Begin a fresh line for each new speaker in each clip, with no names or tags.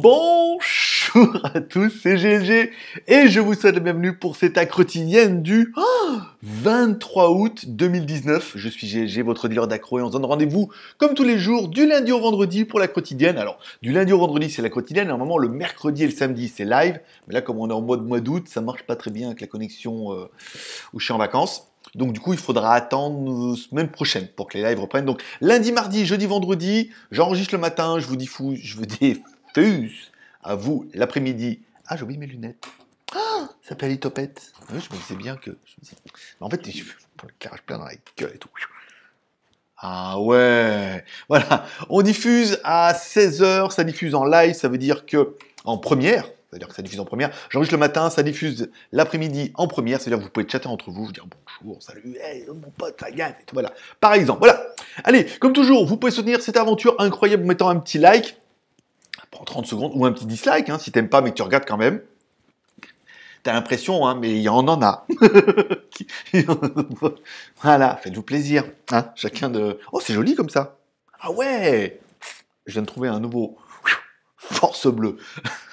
Bonjour à tous, c'est GLG et je vous souhaite la bienvenue pour cette quotidienne du 23 août 2019. Je suis GLG, votre dealer d'accro et on se donne rendez-vous comme tous les jours du lundi au vendredi pour la quotidienne. Alors, du lundi au vendredi, c'est la quotidienne. Normalement, le mercredi et le samedi, c'est live. Mais là, comme on est en mode mois d'août, ça marche pas très bien avec la connexion euh, où je suis en vacances. Donc du coup, il faudra attendre la euh, semaine prochaine pour que les lives reprennent. Donc lundi, mardi, jeudi, vendredi, j'enregistre le matin, je vous dis fou, je vous dis, à vous, l'après-midi. Ah, j'ai oublié mes lunettes. ça s'appelle les ah Oui, je me disais bien que. en fait, je le plein dans la gueule et tout. Ah ouais Voilà, on diffuse à 16h, ça diffuse en live, ça veut dire que en première, ça veut dire que ça diffuse en première, j'enregistre le matin, ça diffuse l'après-midi en première, c'est-à-dire que vous pouvez chatter entre vous, vous dire bonjour, salut, hey, mon pote, ça voilà. Par exemple, voilà. Allez, comme toujours, vous pouvez soutenir cette aventure incroyable en mettant un petit like, prends 30 secondes, ou un petit dislike, hein, si t'aimes pas, mais que tu regardes quand même. T'as l'impression, hein, mais il y en en a. voilà, faites-vous plaisir. Hein, chacun de. Oh, c'est joli comme ça. Ah ouais Je viens de trouver un nouveau. Force bleue.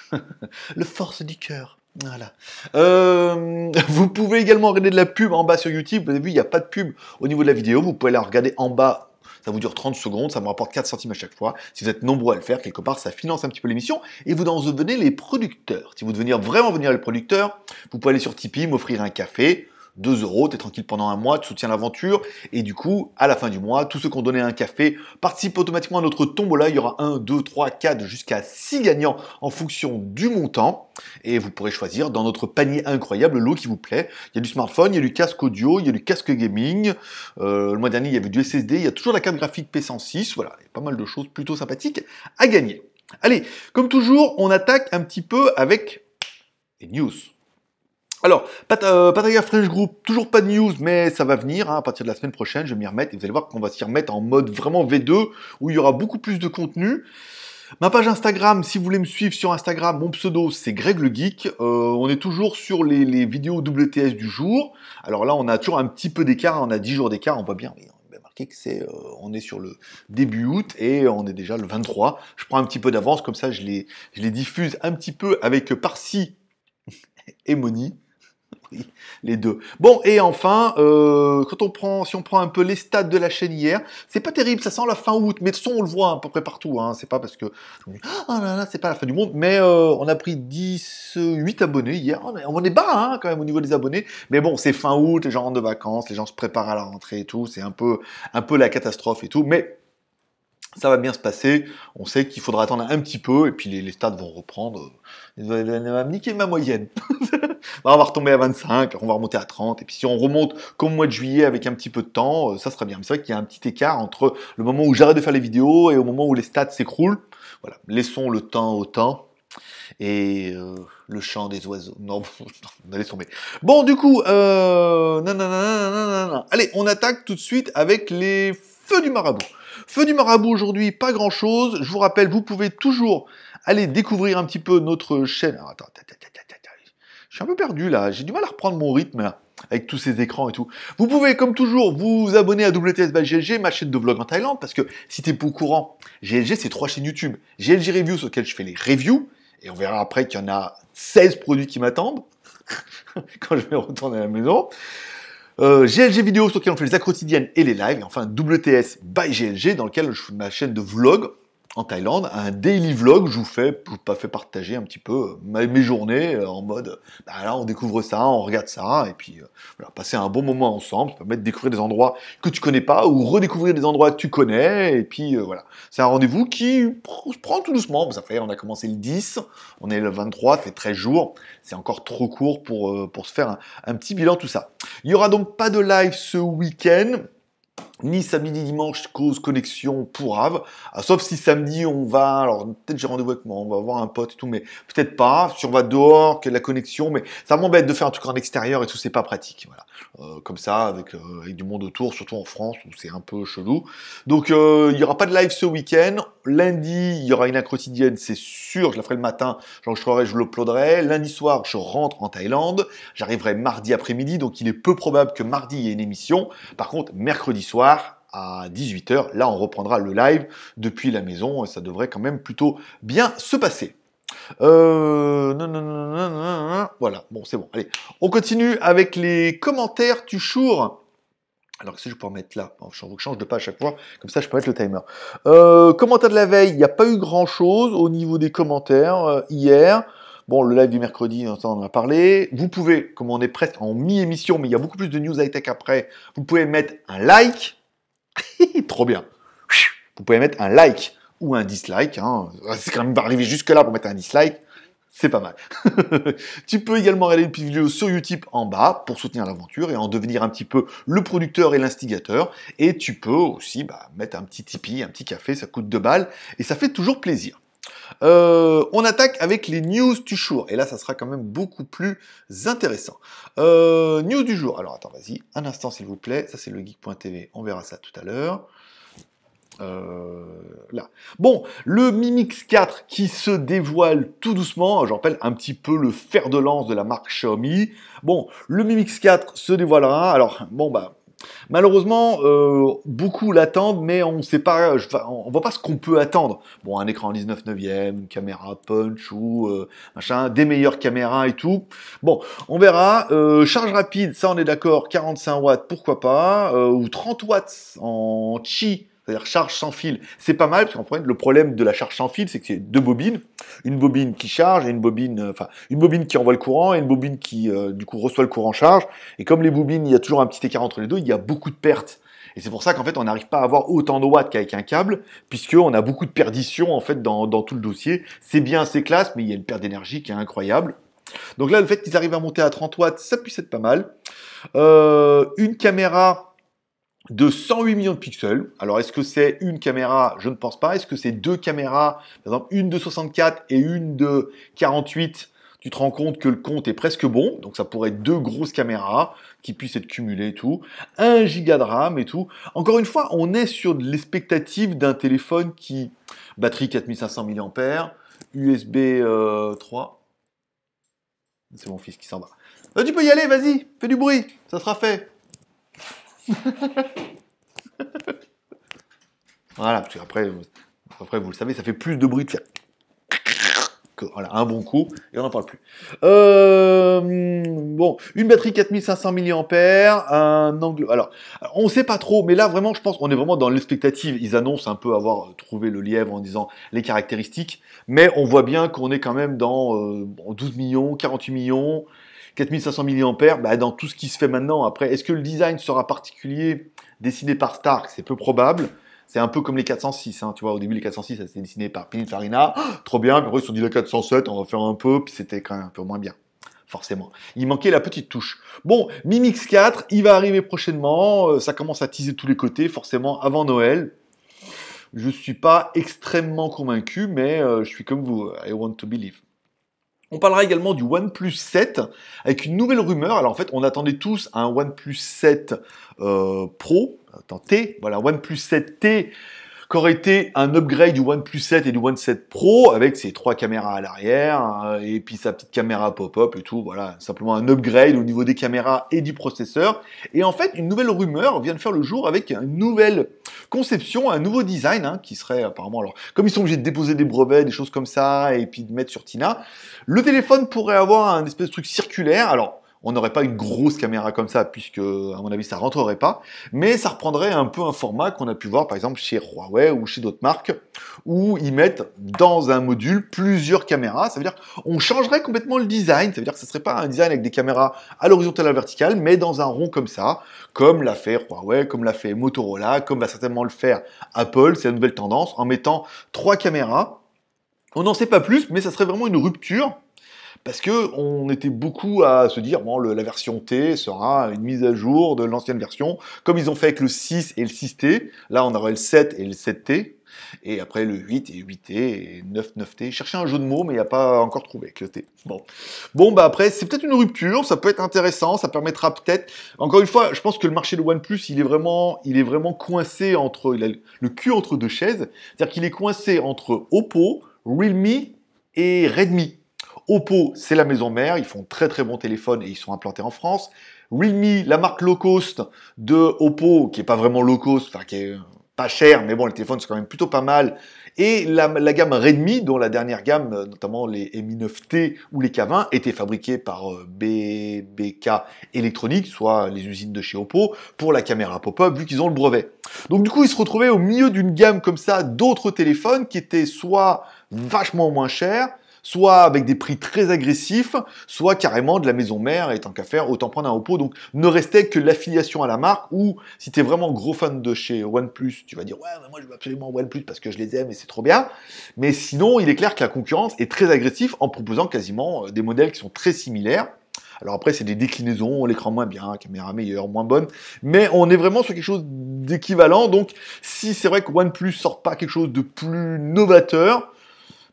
Le force du cœur. Voilà. Euh, vous pouvez également regarder de la pub en bas sur YouTube. Vous avez vu, il n'y a pas de pub au niveau de la vidéo. Vous pouvez la regarder en bas ça vous dure 30 secondes, ça me rapporte 4 centimes à chaque fois. Si vous êtes nombreux à le faire, quelque part, ça finance un petit peu l'émission et vous en devenez les producteurs. Si vous devenez vraiment venir les producteurs, vous pouvez aller sur Tipeee, m'offrir un café, 2 euros, t'es tranquille pendant un mois, tu soutiens l'aventure, et du coup, à la fin du mois, tous ceux qui ont donné un café participent automatiquement à notre tombola, il y aura 1, 2, 3, 4, jusqu'à 6 gagnants en fonction du montant, et vous pourrez choisir dans notre panier incroyable l'eau qui vous plaît. Il y a du smartphone, il y a du casque audio, il y a du casque gaming, euh, le mois dernier il y avait du SSD, il y a toujours la carte graphique P106, voilà, il y a pas mal de choses plutôt sympathiques à gagner. Allez, comme toujours, on attaque un petit peu avec les news. Alors, Pat euh, French Group, toujours pas de news, mais ça va venir. Hein, à partir de la semaine prochaine, je vais m'y remettre. Et vous allez voir qu'on va s'y remettre en mode vraiment V2, où il y aura beaucoup plus de contenu. Ma page Instagram, si vous voulez me suivre sur Instagram, mon pseudo c'est Greg le Geek. Euh, on est toujours sur les, vidéos WTS du jour. Alors là, on a toujours un petit peu d'écart, on a 10 jours d'écart, on voit bien. Mais on marqué que c'est, euh, on est sur le début août et on est déjà le 23. Je prends un petit peu d'avance, comme ça je les, je les diffuse un petit peu avec Parsi et Moni les deux. Bon, et enfin, euh, quand on prend, si on prend un peu les stats de la chaîne hier, c'est pas terrible, ça sent la fin août, mais de son, on le voit à peu près partout. Hein. C'est pas parce que ah là là, c'est pas la fin du monde, mais euh, on a pris 10, 8 abonnés hier. Ah, on est bas hein, quand même au niveau des abonnés, mais bon, c'est fin août, les gens rentrent de vacances, les gens se préparent à la rentrée et tout, c'est un peu, un peu la catastrophe et tout, mais ça va bien se passer. On sait qu'il faudra attendre un petit peu et puis les, les stades vont reprendre. Elle va, niquer ma moyenne. on va retomber à 25, on va remonter à 30. Et puis si on remonte comme mois de juillet avec un petit peu de temps, euh, ça sera bien. Mais c'est vrai qu'il y a un petit écart entre le moment où j'arrête de faire les vidéos et au moment où les stats s'écroulent. Voilà, laissons le temps au temps. Et euh, le chant des oiseaux. Non, on allait tomber. Bon, du coup, euh, non, nanana. allez, on attaque tout de suite avec les feux du marabout. Feu du marabout aujourd'hui, pas grand chose. Je vous rappelle, vous pouvez toujours aller découvrir un petit peu notre chaîne. attends, je suis un peu perdu là, j'ai du mal à reprendre mon rythme avec tous ces écrans et tout. Vous pouvez, comme toujours, vous abonner à WTS ma chaîne de vlog en Thaïlande, parce que si t'es pas au courant, GLG c'est trois chaînes YouTube. GLG Reviews sur lesquelles je fais les reviews, et on verra après qu'il y en a 16 produits qui m'attendent quand je vais retourner à la maison. Euh, GLG vidéo sur lequel on fait les actes quotidiennes et les lives. Et enfin WTS by GLG dans lequel je fais ma chaîne de vlog en Thaïlande, un daily vlog, je vous fais, partager un petit peu euh, mes journées euh, en mode, bah on découvre ça, on regarde ça, et puis euh, voilà, passer un bon moment ensemble, ça découvrir des endroits que tu connais pas, ou redécouvrir des endroits que tu connais, et puis voilà. C'est un rendez-vous qui se prend tout doucement, ça fait, on a commencé le 10, on est le 23, fait 13 jours, c'est encore trop court pour, pour se faire un, petit bilan, tout ça. Il y aura donc pas de live ce week-end, ni samedi ni dimanche cause connexion pour Ave. Ah, sauf si samedi on va, alors peut-être j'ai rendez-vous avec moi, on va voir un pote et tout, mais peut-être pas. Si on va dehors, que la connexion, mais ça m'embête de faire un truc en extérieur et tout, c'est pas pratique. Voilà, euh, comme ça avec, euh, avec, du monde autour, surtout en France où c'est un peu chelou. Donc euh, il y n'y aura pas de live ce week-end lundi, il y aura une quotidienne, c'est sûr, je la ferai le matin, j'enregistrerai, je l'uploaderai. Lundi soir, je rentre en Thaïlande, j'arriverai mardi après-midi, donc il est peu probable que mardi il y ait une émission. Par contre, mercredi soir, à 18h. Là, on reprendra le live depuis la maison. et Ça devrait quand même plutôt bien se passer. Euh... Voilà, bon, c'est bon. Allez, on continue avec les commentaires, toujours. Alors si je pourrais mettre là, je change de pas à chaque fois, comme ça je peux mettre le timer. Euh, commentaire de la veille, il n'y a pas eu grand chose au niveau des commentaires euh, hier. Bon, le live du mercredi, on en a parlé. Vous pouvez, comme on est presque en mi-émission, mais il y a beaucoup plus de news high-tech après, vous pouvez mettre un like. Trop bien. Vous pouvez mettre un like ou un dislike. Hein. C'est quand même arrivé jusque-là pour mettre un dislike c'est pas mal. tu peux également regarder une petite vidéo sur Utip en bas pour soutenir l'aventure et en devenir un petit peu le producteur et l'instigateur. Et tu peux aussi bah, mettre un petit Tipeee, un petit café, ça coûte deux balles et ça fait toujours plaisir. Euh, on attaque avec les news du jour. Et là, ça sera quand même beaucoup plus intéressant. Euh, news du jour. Alors, attends, vas-y. Un instant, s'il vous plaît. Ça, c'est le geek.tv. On verra ça tout à l'heure. Euh, là. Bon, le Mimix 4 qui se dévoile tout doucement, j'en rappelle un petit peu le fer de lance de la marque Xiaomi. Bon, le Mimix 4 se dévoilera. Alors, bon, bah, Malheureusement, euh, beaucoup l'attendent, mais on ne sait pas, on on voit pas ce qu'on peut attendre. Bon, un écran 19 neuvième, une caméra punch ou euh, machin, des meilleures caméras et tout. Bon, on verra. charge rapide, ça on est d'accord, 45 watts, pourquoi pas, ou 30 watts en chi c'est-à-dire charge sans fil. C'est pas mal, parce qu'en fait, le problème de la charge sans fil, c'est que c'est deux bobines, une bobine qui charge et une bobine, euh, enfin, une bobine qui envoie le courant et une bobine qui, euh, du coup, reçoit le courant en charge. Et comme les bobines, il y a toujours un petit écart entre les deux, il y a beaucoup de pertes. Et c'est pour ça qu'en fait, on n'arrive pas à avoir autant de watts qu'avec un câble, puisqu'on a beaucoup de perditions, en fait, dans, tout le dossier. C'est bien, c'est classe, mais il y a une perte d'énergie qui est incroyable. Donc là, le fait qu'ils arrivent à monter à 30 watts, ça puisse être pas mal. Euh, une caméra de 108 millions de pixels. Alors, est-ce que c'est une caméra Je ne pense pas. Est-ce que c'est deux caméras Par exemple, une de 64 et une de 48 tu te rends compte que le compte est presque bon, donc ça pourrait être deux grosses caméras qui puissent être cumulées et tout, Un giga de RAM et tout. Encore une fois, on est sur l'expectative d'un téléphone qui, batterie 4500 mAh, USB 3, c'est mon fils qui s'en va. Euh, tu peux y aller, vas-y, fais du bruit, ça sera fait. voilà, parce qu'après, après, vous le savez, ça fait plus de bruit de faire. voilà, un bon coup, et on n'en parle plus. Euh, bon, une batterie 4500 mAh, un angle... Alors, on ne sait pas trop, mais là, vraiment, je pense, qu'on est vraiment dans l'expectative. Ils annoncent un peu avoir trouvé le lièvre en disant les caractéristiques, mais on voit bien qu'on est quand même dans 12 euh, millions, 48 millions, 4500 mAh, bah, dans tout ce qui se fait maintenant. Après, est-ce que le design sera particulier dessiné par Stark C'est peu probable. C'est un peu comme les 406, hein, tu vois, au début les 406, ça dessiné par Pininfarina, ah, trop bien, puis après ils se sont dit la 407, on va faire un peu, puis c'était quand même un peu moins bien forcément. Il manquait la petite touche. Bon, Mimix 4, il va arriver prochainement. Euh, ça commence à teaser tous les côtés, forcément, avant Noël. Je ne suis pas extrêmement convaincu, mais euh, je suis comme vous. I want to believe. On parlera également du OnePlus 7 avec une nouvelle rumeur. Alors en fait, on attendait tous un OnePlus 7 euh, Pro, attends, T, voilà, OnePlus 7T qu'aurait été un upgrade du OnePlus 7 et du One 7 Pro avec ses trois caméras à l'arrière euh, et puis sa petite caméra pop-up et tout. Voilà, simplement un upgrade au niveau des caméras et du processeur. Et en fait, une nouvelle rumeur vient de faire le jour avec une nouvelle conception, un nouveau design hein, qui serait apparemment alors comme ils sont obligés de déposer des brevets, des choses comme ça et puis de mettre sur Tina, le téléphone pourrait avoir un espèce de truc circulaire. Alors on n'aurait pas une grosse caméra comme ça, puisque, à mon avis, ça rentrerait pas. Mais ça reprendrait un peu un format qu'on a pu voir, par exemple, chez Huawei ou chez d'autres marques, où ils mettent dans un module plusieurs caméras. Ça veut dire on changerait complètement le design. Ça veut dire que ce ne serait pas un design avec des caméras à l'horizontale, à la verticale, mais dans un rond comme ça, comme l'a fait Huawei, comme l'a fait Motorola, comme va certainement le faire Apple. C'est la nouvelle tendance en mettant trois caméras. On n'en sait pas plus, mais ça serait vraiment une rupture parce que on était beaucoup à se dire bon, la version T sera une mise à jour de l'ancienne version, comme ils ont fait avec le 6 et le 6T. Là, on aura le 7 et le 7T. Et après le 8 et 8T et 9, 9T. chercher un jeu de mots, mais il n'y a pas encore trouvé le T. Bon. Bon, bah après, c'est peut-être une rupture, ça peut être intéressant, ça permettra peut-être. Encore une fois, je pense que le marché de OnePlus, il est vraiment, il est vraiment coincé entre. le cul entre deux chaises. C'est-à-dire qu'il est coincé entre Oppo, Realme et Redmi. Oppo, c'est la maison mère, ils font très très bons téléphones et ils sont implantés en France. Realme, la marque low cost de Oppo, qui n'est pas vraiment low cost, enfin qui est euh, pas cher, mais bon, les téléphones sont quand même plutôt pas mal. Et la, gamme Redmi, dont la dernière gamme, euh, notamment les Mi 9T ou les K20, était fabriquée par euh, BBK Electronics, soit les usines de chez Oppo, pour la caméra pop-up, vu qu'ils ont le brevet. Donc du coup, ils se retrouvaient au milieu d'une gamme comme ça d'autres téléphones qui étaient soit vachement moins chers, soit avec des prix très agressifs, soit carrément de la maison mère, et tant qu'à faire, autant prendre un Oppo. Donc ne restait que l'affiliation à la marque, ou si tu es vraiment gros fan de chez OnePlus, tu vas dire ouais, moi je veux absolument OnePlus parce que je les aime et c'est trop bien. Mais sinon, il est clair que la concurrence est très agressive en proposant quasiment euh, des modèles qui sont très similaires. Alors après, c'est des déclinaisons, l'écran moins bien, caméra meilleure, moins bonne, mais on est vraiment sur quelque chose d'équivalent. Donc, si c'est vrai que OnePlus sort pas quelque chose de plus novateur,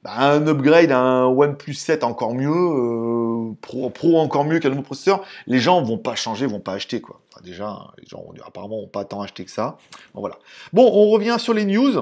bah, un upgrade, un OnePlus 7 encore mieux, euh, Pro, Pro, encore mieux qu'un nouveau processeur, les gens vont pas changer, vont pas acheter quoi. déjà, les gens apparemment n'ont pas tant acheté que ça. Bon, voilà. Bon, on revient sur les news.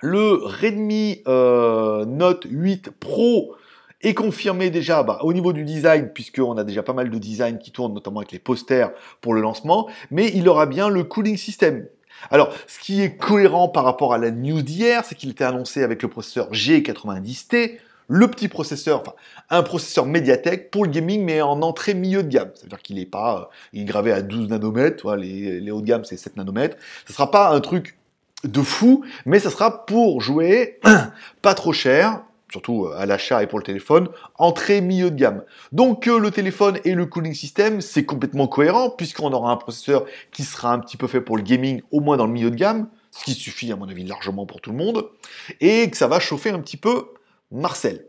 Le Redmi euh, Note 8 Pro est confirmé déjà bah, au niveau du design, puisqu'on a déjà pas mal de design qui tournent, notamment avec les posters pour le lancement, mais il aura bien le cooling system alors, ce qui est cohérent par rapport à la news d'hier, c'est qu'il était annoncé avec le processeur G90T, le petit processeur, enfin un processeur médiathèque pour le gaming, mais en entrée milieu de gamme. C'est-à-dire qu'il est pas, euh, il est gravé à 12 nanomètres, les, hauts de gamme c'est 7 nanomètres. Ce sera pas un truc de fou, mais ça sera pour jouer pas trop cher, surtout euh, à l'achat et pour le téléphone, entrée milieu de gamme. Donc euh, le téléphone et le cooling système c'est complètement cohérent puisqu'on aura un processeur qui sera un petit peu fait pour le gaming, au moins dans le milieu de gamme, ce qui suffit à mon avis largement pour tout le monde, et que ça va chauffer un petit peu Marcel.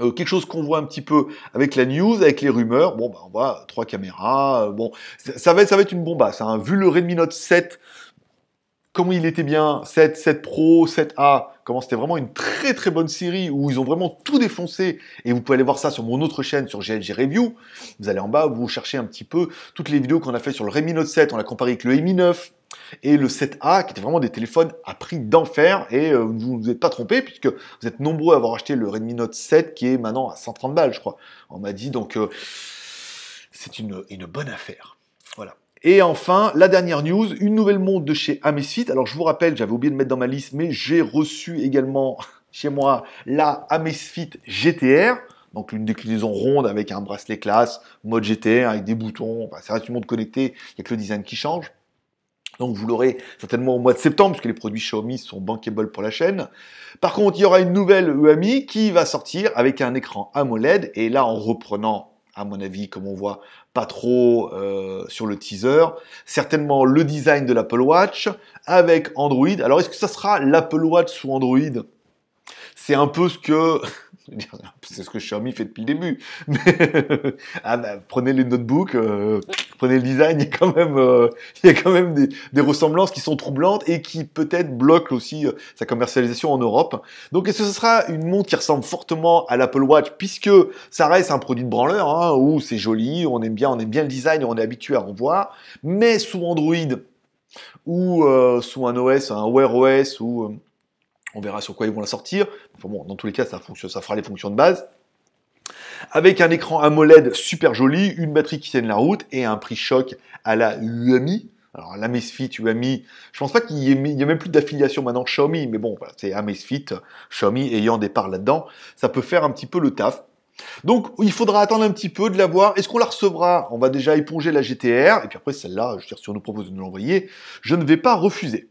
Euh, quelque chose qu'on voit un petit peu avec la news, avec les rumeurs. Bon, bah, on voit trois caméras. bon, ça, va être, ça va être une bombasse. Hein. Vu le Redmi Note 7, comment il était bien, 7, 7 Pro, 7A, comment c'était vraiment une très très bonne série où ils ont vraiment tout défoncé. Et vous pouvez aller voir ça sur mon autre chaîne, sur GLG Review. Vous allez en bas, vous cherchez un petit peu toutes les vidéos qu'on a fait sur le Redmi Note 7, on l'a comparé avec le Mi 9 et le 7A qui étaient vraiment des téléphones à prix d'enfer et euh, vous ne vous êtes pas trompé puisque vous êtes nombreux à avoir acheté le Redmi Note 7 qui est maintenant à 130 balles je crois. On m'a dit donc euh, c'est une bonne affaire. Et enfin, la dernière news, une nouvelle montre de chez Amesfit. Alors je vous rappelle, j'avais oublié de mettre dans ma liste, mais j'ai reçu également chez moi la Amesfit GTR. Donc une déclinaison ronde avec un bracelet classe, mode GTR avec des boutons. Enfin, ça reste une montre connecté, il n'y a que le design qui change. Donc vous l'aurez certainement au mois de septembre, puisque les produits Xiaomi sont bankable pour la chaîne. Par contre, il y aura une nouvelle Uami e qui va sortir avec un écran AMOLED. Et là, en reprenant, à mon avis, comme on voit, pas trop euh, sur le teaser. Certainement le design de l'Apple Watch avec Android. Alors est-ce que ça sera l'Apple Watch sous Android C'est un peu ce que C'est ce que Xiaomi fait depuis le début. Euh, euh, prenez les notebooks, euh, prenez le design, il y a quand même, il y a quand même des, ressemblances qui sont troublantes et qui peut-être bloquent aussi sa commercialisation en Europe. Donc est-ce que ce sera une montre qui ressemble fortement à l'Apple Watch puisque ça reste un produit de branleur hein, où c'est joli, on aime bien, on aime bien le design, on est habitué à en voir, mais sous Android ou sous un OS, un Wear OS ou on verra sur quoi ils vont la sortir. Enfin bon, dans tous les cas, ça, fera les fonctions de base. Avec un écran AMOLED super joli, une batterie qui tienne la route et un prix choc à la Uami. Alors la Uami, Uami, je pense pas qu'il y, ait même plus d'affiliation maintenant Xiaomi, mais bon, voilà, c'est Amazfit, Xiaomi ayant des parts là-dedans, ça peut faire un petit peu le taf. Donc il faudra attendre un petit peu de la voir. Est-ce qu'on la recevra On va déjà éponger la GTR, et puis après celle-là, je veux dire, si on nous propose de nous l'envoyer, je ne vais pas refuser.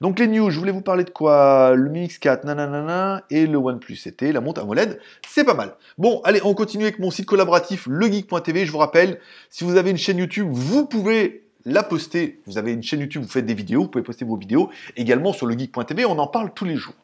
Donc les news, je voulais vous parler de quoi Le Mix 4 nananana et le OnePlus CT, la montre AMOLED, c'est pas mal. Bon, allez, on continue avec mon site collaboratif legeek.tv. Je vous rappelle, si vous avez une chaîne YouTube, vous pouvez la poster. Vous avez une chaîne YouTube, vous faites des vidéos, vous pouvez poster vos vidéos également sur legeek.tv, on en parle tous les jours.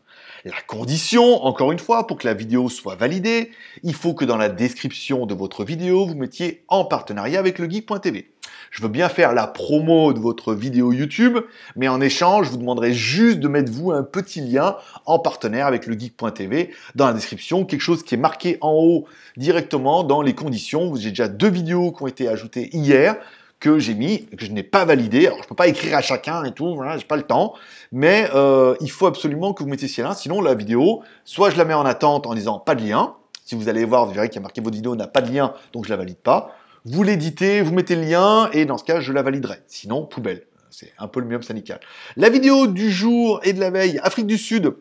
La condition, encore une fois, pour que la vidéo soit validée, il faut que dans la description de votre vidéo, vous mettiez en partenariat avec legeek.tv je veux bien faire la promo de votre vidéo YouTube, mais en échange, je vous demanderai juste de mettre vous un petit lien en partenaire avec le geek.tv dans la description, quelque chose qui est marqué en haut directement dans les conditions. J'ai déjà deux vidéos qui ont été ajoutées hier que j'ai mis, que je n'ai pas validé. Alors, je peux pas écrire à chacun et tout, voilà, j'ai pas le temps. Mais euh, il faut absolument que vous mettiez cela, sinon la vidéo, soit je la mets en attente en disant pas de lien. Si vous allez voir, vous verrez qu'il y a marqué votre vidéo n'a pas de lien, donc je la valide pas vous l'éditez, vous mettez le lien, et dans ce cas, je la validerai. Sinon, poubelle. C'est un peu le syndical. La vidéo du jour et de la veille, Afrique du Sud,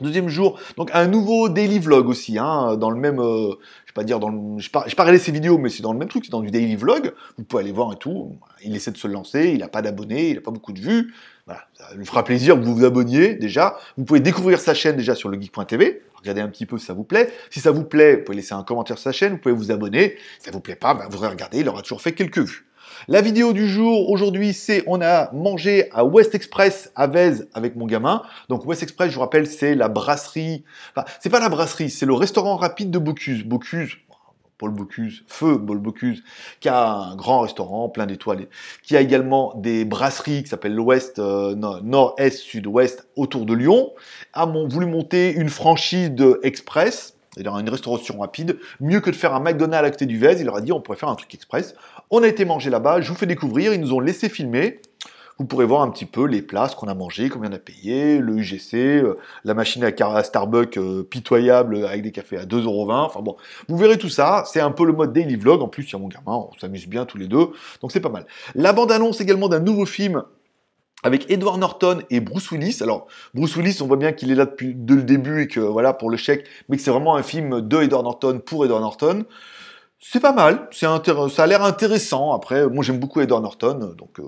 Deuxième jour, donc un nouveau daily vlog aussi, hein, dans le même, euh, je vais pas dire dans, le, je pas, pas ces vidéos, mais c'est dans le même truc, c'est dans du daily vlog. Vous pouvez aller voir et tout. Il essaie de se lancer, il n'a pas d'abonnés, il n'a pas beaucoup de vues. Voilà, ça lui fera plaisir que vous vous abonniez déjà. Vous pouvez découvrir sa chaîne déjà sur legeek.tv regardez un petit peu si ça vous plaît. Si ça vous plaît, vous pouvez laisser un commentaire sur sa chaîne, vous pouvez vous abonner. Si ça vous plaît pas, ben vous regardez, il aura toujours fait quelques vues. La vidéo du jour aujourd'hui, c'est on a mangé à West Express à Vez avec mon gamin. Donc West Express, je vous rappelle, c'est la brasserie. Enfin, c'est pas la brasserie, c'est le restaurant rapide de Bocuse. Bocuse, Paul Bocuse, feu Paul Bocuse, qui a un grand restaurant plein d'étoiles, qui a également des brasseries qui s'appellent l'Ouest, euh, Nord-Est, Sud-Ouest, autour de Lyon, a voulu monter une franchise de Express, c'est-à-dire une restauration rapide, mieux que de faire un McDonald's à côté du Vez, il leur a dit on pourrait faire un truc express. On a été manger là-bas, je vous fais découvrir, ils nous ont laissé filmer, vous pourrez voir un petit peu les places qu'on a mangé, combien on a payé, le UGC, euh, la machine à Starbucks euh, pitoyable euh, avec des cafés à 2,20€. Enfin bon, vous verrez tout ça. C'est un peu le mode daily vlog. En plus, il y a mon gamin, on s'amuse bien tous les deux. Donc c'est pas mal. La bande-annonce également d'un nouveau film avec Edward Norton et Bruce Willis. Alors, Bruce Willis, on voit bien qu'il est là depuis de le début et que voilà pour le chèque, mais que c'est vraiment un film de Edward Norton pour Edward Norton. C'est pas mal, c'est ça a l'air intéressant. Après, moi j'aime beaucoup Edward Norton, donc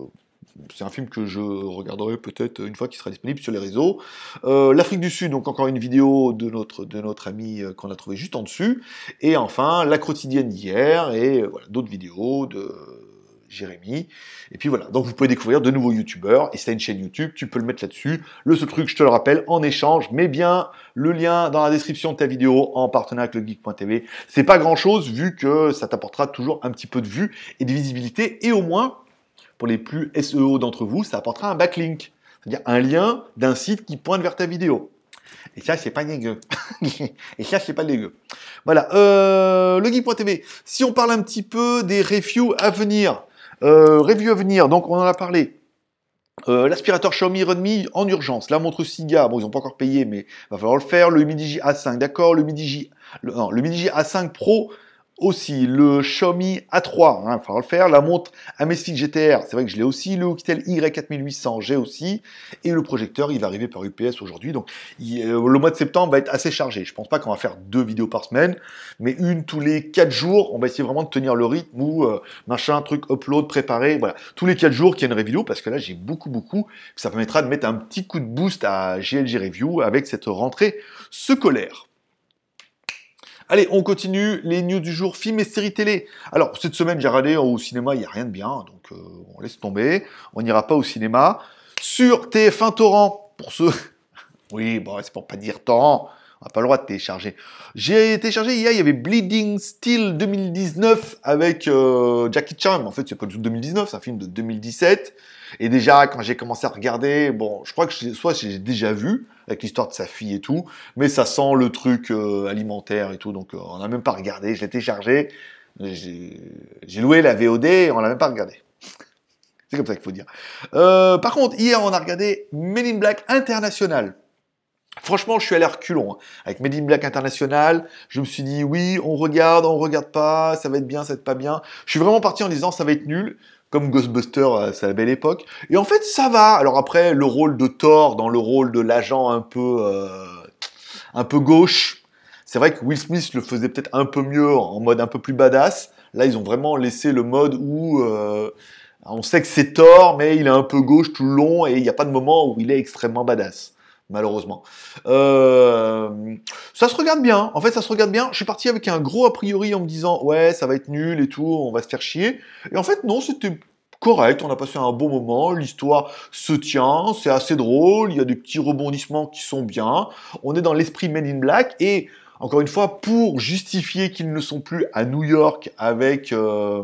c'est un film que je regarderai peut-être une fois qu'il sera disponible sur les réseaux. Euh, L'Afrique du Sud, donc encore une vidéo de notre, de notre ami euh, qu'on a trouvé juste en dessus. Et enfin, La quotidienne d'hier et euh, voilà, d'autres vidéos de Jérémy. Et puis voilà, donc vous pouvez découvrir de nouveaux youtubeurs. Et c'est une chaîne YouTube, tu peux le mettre là-dessus. Le seul truc, je te le rappelle, en échange, mets bien le lien dans la description de ta vidéo en partenariat avec legeek.tv. C'est pas grand-chose vu que ça t'apportera toujours un petit peu de vue et de visibilité et au moins les plus SEO d'entre vous, ça apportera un backlink, c'est-à-dire un lien d'un site qui pointe vers ta vidéo. Et ça, c'est pas dégueu. et ça, c'est pas dégueu. Voilà. Euh, Legeek.tv. Si on parle un petit peu des reviews à venir. Euh, à venir, donc on en a parlé. Euh, l'aspirateur Xiaomi Redmi en urgence. La montre Siga, bon, ils n'ont pas encore payé, mais va falloir le faire. Le Midigi A5, d'accord. Le Midigi, le, non, le A5 Pro, aussi. Le Xiaomi A3, hein, il faudra le faire. La montre Amazfit GTR, c'est vrai que je l'ai aussi. Le Oukitel Y4800, j'ai aussi. Et le projecteur, il va arriver par UPS aujourd'hui. Donc euh, le mois de septembre va être assez chargé. Je pense pas qu'on va faire deux vidéos par semaine, mais une tous les quatre jours. On va essayer vraiment de tenir le rythme ou euh, machin, truc, upload, préparer, Voilà. Tous les quatre jours qu'il y a une review parce que là j'ai beaucoup, beaucoup. Ça permettra de mettre un petit coup de boost à GLG Review avec cette rentrée scolaire. Allez, on continue les news du jour, films et séries télé. Alors, cette semaine, j'ai regardé hein, au cinéma, il n'y a rien de bien, hein, donc euh, on laisse tomber, on n'ira pas au cinéma. Sur TF1 Torrent, pour ceux... oui, bon, c'est pour pas dire torrent, on n'a pas le droit de télécharger. J'ai téléchargé hier, il y avait Bleeding Steel 2019 avec euh, Jackie Chan, en fait, c'est pas du tout 2019, c'est un film de 2017. Et déjà, quand j'ai commencé à regarder, bon, je crois que soit j'ai déjà vu, avec l'histoire de sa fille et tout, mais ça sent le truc euh, alimentaire et tout, donc euh, on n'a même pas regardé, je l'ai téléchargé, j'ai loué la VOD on n'a même pas regardé. C'est comme ça qu'il faut dire. Euh, par contre, hier, on a regardé Men in Black International. Franchement, je suis à culon. Hein. Avec Made in Black International, je me suis dit, oui, on regarde, on regarde pas, ça va être bien, ça va être pas bien. Je suis vraiment parti en disant, ça va être nul comme Ghostbuster, à euh, sa belle époque. Et en fait, ça va. Alors après, le rôle de Thor dans le rôle de l'agent un peu, euh, un peu gauche, c'est vrai que Will Smith le faisait peut-être un peu mieux en mode un peu plus badass. Là, ils ont vraiment laissé le mode où euh, on sait que c'est Thor, mais il est un peu gauche tout le long et il n'y a pas de moment où il est extrêmement badass malheureusement. Euh, ça se regarde bien, en fait ça se regarde bien. Je suis parti avec un gros a priori en me disant ouais ça va être nul et tout, on va se faire chier. Et en fait non, c'était correct, on a passé un bon moment, l'histoire se tient, c'est assez drôle, il y a des petits rebondissements qui sont bien, on est dans l'esprit Men in Black et... Encore une fois, pour justifier qu'ils ne sont plus à New York avec euh,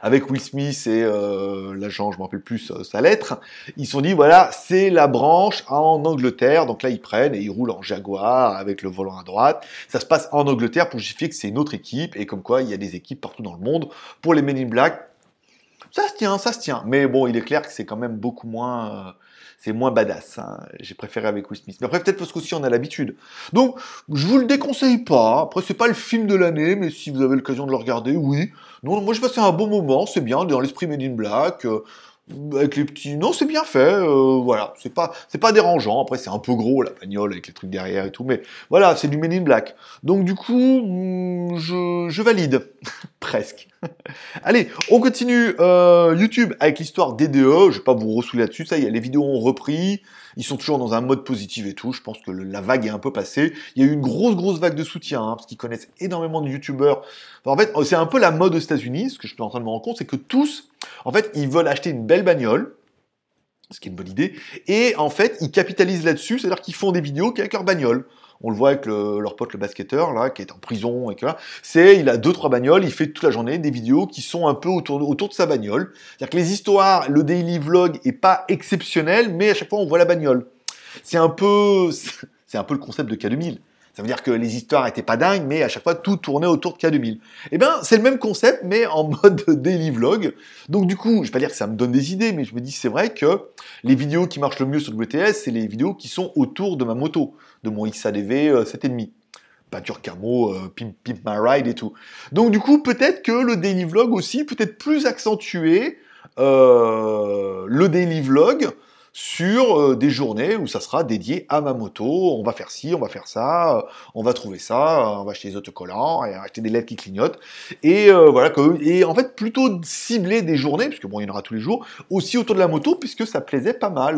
avec Will Smith et euh, l'agent, je ne me rappelle plus euh, sa lettre, ils se sont dit, voilà, c'est la branche en Angleterre. Donc là, ils prennent et ils roulent en Jaguar avec le volant à droite. Ça se passe en Angleterre pour justifier que c'est une autre équipe et comme quoi il y a des équipes partout dans le monde. Pour les Men in Black, ça se tient, ça se tient. Mais bon, il est clair que c'est quand même beaucoup moins... Euh, c'est moins badass. Hein. J'ai préféré avec Will Smith. Mais après, peut-être parce qu'aussi on a l'habitude. Donc, je vous le déconseille pas. Après, c'est pas le film de l'année, mais si vous avez l'occasion de le regarder, oui, non, moi je passais un bon moment, c'est bien, dans l'esprit Made in Black. Euh, avec les petits, non, c'est bien fait, euh, voilà, c'est pas, c'est pas dérangeant. Après, c'est un peu gros la bagnole avec les trucs derrière et tout, mais voilà, c'est du made in Black. Donc du coup, mm, je, je valide presque. Allez, on continue euh, YouTube avec l'histoire DDE. E. Je vais pas vous ressouler là-dessus, ça y est, les vidéos ont repris. Ils sont toujours dans un mode positif et tout. Je pense que la vague est un peu passée. Il y a eu une grosse, grosse vague de soutien, hein, parce qu'ils connaissent énormément de youtubeurs. en fait, oh, c'est un peu la mode aux États-Unis. Ce que je suis en train de me rendre compte, c'est que tous, en fait, ils veulent acheter une belle bagnole ce qui est une bonne idée. Et en fait, ils capitalisent là-dessus, c'est-à-dire qu'ils font des vidéos avec leur bagnole. On le voit avec leur pote le basketteur là, qui est en prison et que c'est il a deux trois bagnoles, il fait toute la journée des vidéos qui sont un peu autour, autour de sa bagnole. C'est-à-dire que les histoires, le daily vlog est pas exceptionnel, mais à chaque fois on voit la bagnole. C'est un peu, c'est un peu le concept de K2000. Ça veut dire que les histoires n'étaient pas dingues, mais à chaque fois, tout tournait autour de K2000. Eh bien, c'est le même concept, mais en mode daily vlog. Donc du coup, je vais pas dire que ça me donne des idées, mais je me dis, c'est vrai que les vidéos qui marchent le mieux sur le WTS, c'est les vidéos qui sont autour de ma moto, de mon XADV 7,5 euh, peinture camo, euh, pimp, pimp, my ride et tout. Donc du coup, peut-être que le daily vlog aussi, peut-être plus accentué, euh, le daily vlog sur euh, des journées où ça sera dédié à ma moto. On va faire ci, on va faire ça, euh, on va trouver ça, euh, on va acheter des autocollants, et acheter des lettres qui clignotent. Et voilà, et en fait plutôt cibler des journées, puisque bon, il y en aura tous les jours, aussi autour de la moto, puisque ça plaisait pas mal.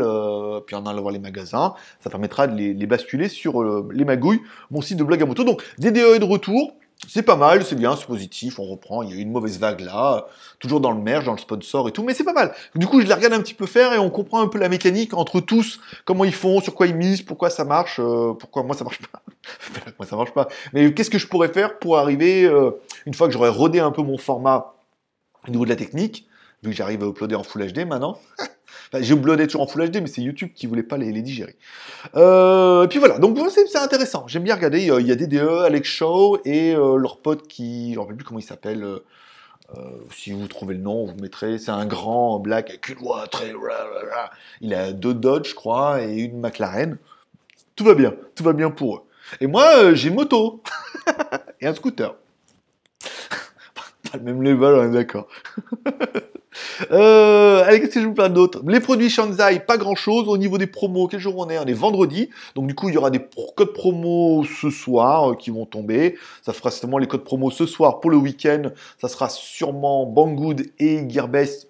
puis en allant voir les magasins, ça permettra de les, basculer sur les magouilles, mon site de blog à moto. Donc, des et de retour, c'est pas mal, c'est bien, c'est positif, on reprend, il y a eu une mauvaise vague là, toujours dans le merge, dans le sponsor et tout, mais c'est pas mal. Du coup, je la regarde un petit peu faire et on comprend un peu la mécanique entre tous, comment ils font, sur quoi ils misent, pourquoi ça marche, euh, pourquoi moi ça marche pas. moi ça marche pas. Mais qu'est-ce que je pourrais faire pour arriver, euh, une fois que j'aurais rodé un peu mon format au niveau de la technique, vu que j'arrive à uploader en Full HD maintenant Enfin, j'ai oublié toujours en Full HD, mais c'est YouTube qui voulait pas les, digérer. Euh, et puis voilà, donc c'est intéressant. J'aime bien regarder. Il y a DDE, Alex Shaw et euh, leur pote qui, je ne plus comment il s'appelle. Euh, si vous trouvez le nom, vous mettez. mettrez. C'est un grand black avec une très. Il a deux Dodge, je crois, et une McLaren. Tout va bien, tout va bien pour eux. Et moi, j'ai une moto et un scooter. Pas le même level, on est d'accord. Euh, allez, qu'est-ce que je vous parle d'autre Les produits Shanzai, pas grand-chose. Au niveau des promos, quel jour on est On est vendredi. Donc du coup, il y aura des codes promos ce soir euh, qui vont tomber. Ça fera certainement les codes promos ce soir pour le week-end. Ça sera sûrement Banggood et Gearbest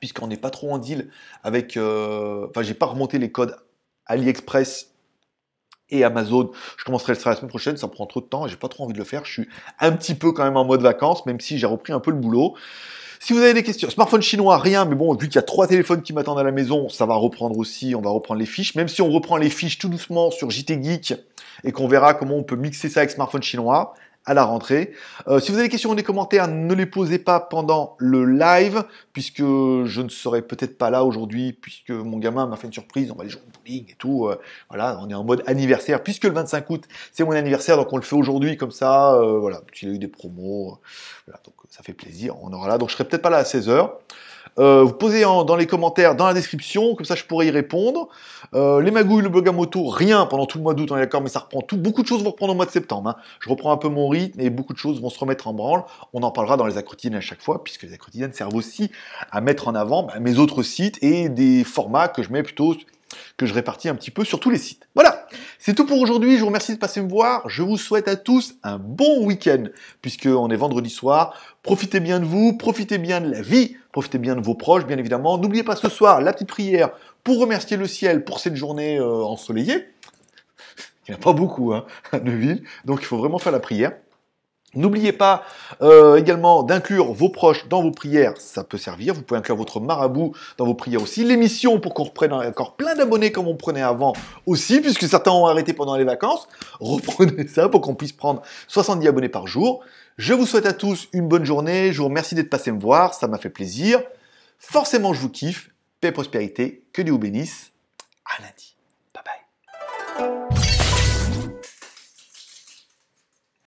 puisqu'on n'est pas trop en deal avec... Euh... Enfin, j'ai pas remonté les codes AliExpress et Amazon. Je commencerai le la semaine prochaine, ça prend trop de temps j'ai pas trop envie de le faire. Je suis un petit peu quand même en mode vacances, même si j'ai repris un peu le boulot. Si vous avez des questions, smartphone chinois, rien, mais bon, vu qu'il y a trois téléphones qui m'attendent à la maison, ça va reprendre aussi, on va reprendre les fiches. Même si on reprend les fiches tout doucement sur JT Geek et qu'on verra comment on peut mixer ça avec smartphone chinois, à la rentrée. Euh, si vous avez des questions ou des commentaires, ne les posez pas pendant le live, puisque je ne serai peut-être pas là aujourd'hui, puisque mon gamin m'a fait une surprise, on va aller jouer au bowling et tout. Euh, voilà, on est en mode anniversaire, puisque le 25 août, c'est mon anniversaire, donc on le fait aujourd'hui comme ça. Euh, voilà, il a eu des promos, voilà, donc ça fait plaisir, on aura là. Donc je serai peut-être pas là à 16h. Euh, vous posez dans les commentaires, dans la description, comme ça je pourrai y répondre. Euh, les magouilles, le blog à moto, rien pendant tout le mois d'août, on hein, est d'accord, mais ça reprend tout. Beaucoup de choses vont reprendre au mois de septembre. Hein. Je reprends un peu mon rythme et beaucoup de choses vont se remettre en branle. On en parlera dans les accrotines à chaque fois, puisque les accrotines servent aussi à mettre en avant bah, mes autres sites et des formats que je mets plutôt que je répartis un petit peu sur tous les sites. Voilà, c'est tout pour aujourd'hui. Je vous remercie de passer me voir. Je vous souhaite à tous un bon week-end, puisqu'on est vendredi soir. Profitez bien de vous, profitez bien de la vie, profitez bien de vos proches, bien évidemment. N'oubliez pas ce soir la petite prière pour remercier le ciel pour cette journée euh, ensoleillée. Il n'y en a pas beaucoup hein, de donc il faut vraiment faire la prière. N'oubliez pas euh, également d'inclure vos proches dans vos prières, ça peut servir. Vous pouvez inclure votre marabout dans vos prières aussi. L'émission pour qu'on reprenne encore plein d'abonnés comme on prenait avant aussi, puisque certains ont arrêté pendant les vacances. Reprenez ça pour qu'on puisse prendre 70 abonnés par jour. Je vous souhaite à tous une bonne journée. Je vous remercie d'être passé me voir, ça m'a fait plaisir. Forcément, je vous kiffe. Paix et prospérité, que Dieu vous bénisse. À lundi. Bye bye.